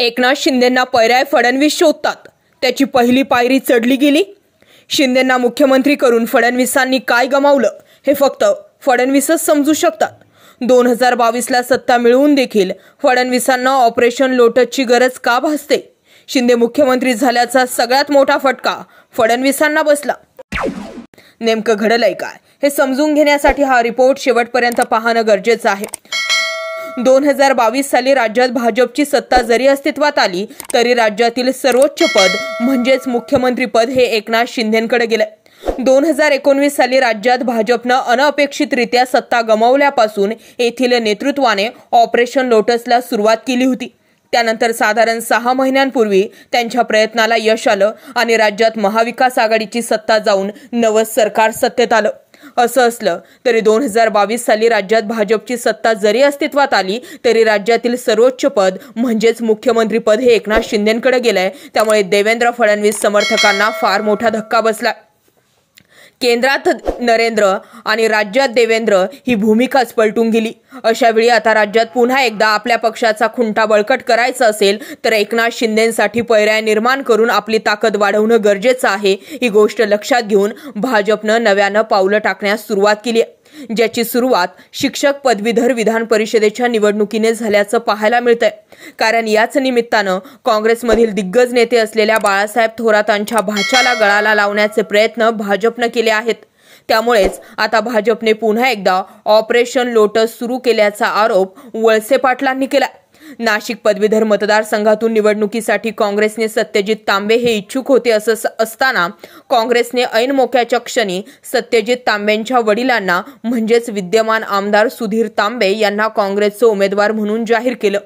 एकनाथ शिंदेंना पर्याय फडणवीस शोधतात त्याची पहिली पायरी चढली गेली शिंदेंना मुख्यमंत्री करून फडणवीसांनी काय गमावलं हे फक्त फडणवीसच समजू शकतात दोन हजार बावीसला सत्ता मिळवून देखील फडणवीसांना ऑपरेशन लोटसची गरज का भासते शिंदे मुख्यमंत्री झाल्याचा सगळ्यात मोठा फटका फडणवीसांना बसला नेमकं घडलंय काय हे समजून घेण्यासाठी हा रिपोर्ट शेवटपर्यंत पाहणं गरजेचं आहे दोन हजार बावीस साली राज्यात भाजपची सत्ता जरी अस्तित्वात आली तरी राज्यातील सर्वोच्च पद म्हणजेच मुख्यमंत्रीपद हे एकनाथ शिंदेकडे गेलं दोन हजार एकोणवीस साली राज्यात भाजपनं अनपेक्षितरित्या सत्ता गमावल्यापासून येथील नेतृत्वाने ऑपरेशन लोटसला सुरुवात केली होती त्यानंतर साधारण सहा महिन्यांपूर्वी त्यांच्या प्रयत्नाला यश आलं आणि राज्यात महाविकास आघाडीची सत्ता जाऊन नवं सरकार सत्तेत आलं असं असलं तरी दोन हजार बावीस साली राज्यात भाजपची सत्ता जरी अस्तित्वात आली तरी राज्यातील सर्वोच्च पद म्हणजेच मुख्यमंत्रीपद हे एकनाथ शिंदेकडे गेलंय त्यामुळे देवेंद्र फडणवीस समर्थकांना फार मोठा धक्का बसला केंद्रात नरेंद्र आणि राज्यात देवेंद्र ही भूमिकाच पलटून गेली अशावेळी आता राज्यात पुन्हा एकदा आपल्या पक्षाचा खुंटा बळकट करायचा असेल तर एकनाथ शिंदेसाठी पर्याय निर्माण करून आपली ताकद वाढवणं गरजेचं आहे ही गोष्ट लक्षात घेऊन भाजपनं नव्यानं पावलं टाकण्यास सुरुवात केली ज्याची सुरुवात शिक्षक पदवीधर विधान परिषदेच्या निवडणुकीने झाल्याचं पाहायला मिळतंय कारण याच निमित्तानं काँग्रेसमधील दिग्गज नेते असलेल्या बाळासाहेब थोरातांच्या भाच्याला गळाला लावण्याचे प्रयत्न भाजपनं केले आहेत त्यामुळेच आता भाजपने पुन्हा एकदा ऑपरेशन लोटस सुरू केल्याचा आरोप वळसे पाटलांनी केला नाशिक पदवीधर मतदारसंघातून निवडणुकीसाठी काँग्रेसने सत्यजित तांबे हे इच्छुक होते असं असताना काँग्रेसने ऐन मोक्याच्या क्षणी सत्यजित तांबेंच्या वडिलांना म्हणजेच विद्यमान आमदार सुधीर तांबे यांना काँग्रेसचं उमेदवार म्हणून जाहीर केलं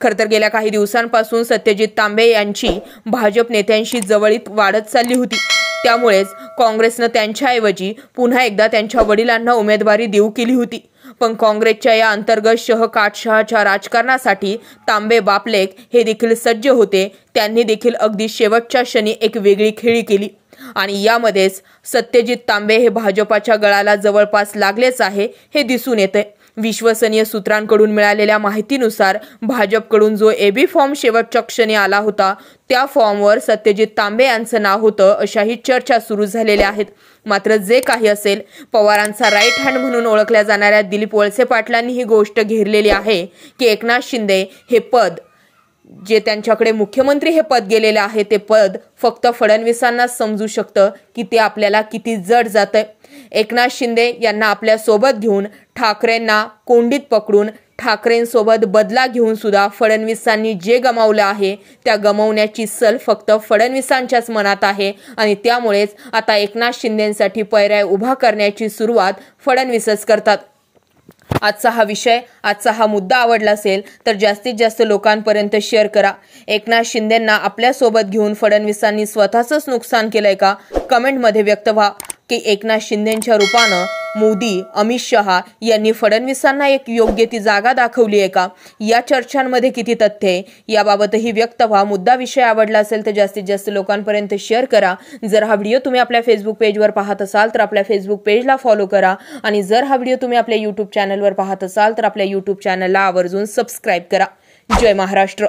खरंतर गेल्या काही दिवसांपासून सत्यजित तांबे यांची भाजप नेत्यांशी जवळीत वाढत चालली होती त्यामुळेच काँग्रेसनं त्यांच्याऐवजी पुन्हा एकदा त्यांच्या वडिलांना उमेदवारी देऊ केली होती पण काँग्रेसच्या या अंतर्गत शह काटशहाच्या राजकारणासाठी तांबे बापलेक हे देखील सज्ज होते त्यांनी देखील अगदी शेवटच्या क्षणी एक वेगळी खेळी केली आणि यामध्येच सत्यजित तांबे हे भाजपाच्या गळाला जवळपास लागलेच आहे हे दिसून येते विश्वसनीय सूत्रांकडून मिळालेल्या माहितीनुसार भाजपकडून जो एबी फॉर्म शेवटच्या क्षणी आला होता त्या फॉर्मवर सत्यजित तांबे यांचं नाव होतं अशाही चर्चा सुरू झालेल्या आहेत मात्र जे काही असेल पवारांचा राईट हँड म्हणून ओळखल्या जाणाऱ्या दिलीप वळसे पाटलांनी ही गोष्ट घेरलेली आहे की एकनाथ शिंदे हे पद जे त्यांच्याकडे मुख्यमंत्री हे पद गेलेलं आहे ते पद फक्त फडणवीसांनाच समजू शकतं की ते आपल्याला किती जड जातं एकनाथ शिंदे यांना आपल्यासोबत घेऊन ठाकरेंना कोंडीत पकडून ठाकरेंसोबत बदला घेऊन सुद्धा फडणवीसांनी जे गमावलं आहे त्या गमावण्याची सल फक्त फडणवीसांच्याच मनात आहे आणि त्यामुळेच आता एकनाथ शिंदेंसाठी पर्याय उभा करण्याची सुरुवात फडणवीसच करतात आजचा हा विषय आजचा हा मुद्दा आवडला असेल तर जास्तीत जास्त लोकांपर्यंत शेअर करा एकनाथ शिंदेंना सोबत घेऊन फडणवीसांनी स्वतःचंच नुकसान केलंय का कमेंटमध्ये व्यक्त व्हा की एकनाथ शिंदेंच्या रूपानं मोदी अमित शहा यांनी फडणवीसांना एक योग्य ती जागा दाखवली आहे का या चर्चांमध्ये किती तथ्य आहे याबाबतही व्यक्त व्हा मुद्दा विषय आवडला असेल तर जास्तीत जास्त लोकांपर्यंत शेअर करा जर हा व्हिडिओ तुम्ही आपल्या फेसबुक पेजवर पाहत असाल तर आपल्या फेसबुक पेजला फॉलो करा आणि जर हा व्हिडिओ तुम्ही आपल्या यूट्यूब चॅनलवर पाहत असाल तर आपल्या यूट्यूब चॅनलला आवर्जून सबस्क्राईब करा जय महाराष्ट्र